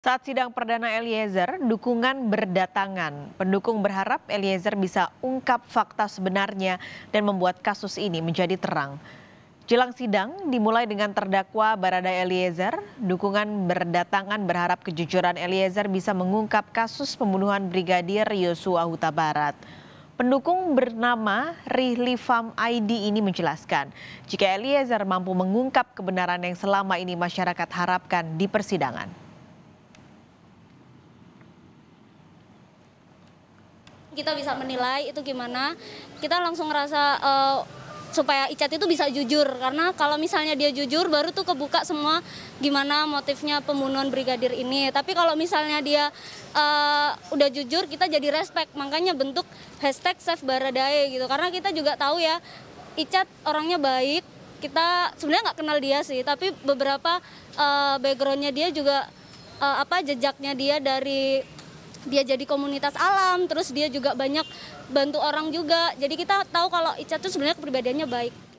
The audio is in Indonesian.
Saat sidang perdana Eliezer, dukungan berdatangan. Pendukung berharap Eliezer bisa ungkap fakta sebenarnya dan membuat kasus ini menjadi terang. Jelang sidang dimulai dengan terdakwa Barada Eliezer, dukungan berdatangan berharap kejujuran Eliezer bisa mengungkap kasus pembunuhan Brigadir Yosua Huta Barat. Pendukung bernama Rihli Fam ID ini menjelaskan, jika Eliezer mampu mengungkap kebenaran yang selama ini masyarakat harapkan di persidangan. kita bisa menilai itu gimana. Kita langsung ngerasa uh, supaya Icat itu bisa jujur karena kalau misalnya dia jujur baru tuh kebuka semua gimana motifnya pembunuhan brigadir ini tapi kalau misalnya dia uh, udah jujur kita jadi respect makanya bentuk hashtag save Baradae gitu karena kita juga tahu ya Icat orangnya baik kita sebenarnya nggak kenal dia sih tapi beberapa uh, backgroundnya dia juga apa jejaknya dia dari dia jadi komunitas alam, terus dia juga banyak bantu orang juga. Jadi kita tahu kalau Ica tuh sebenarnya kepribadiannya baik.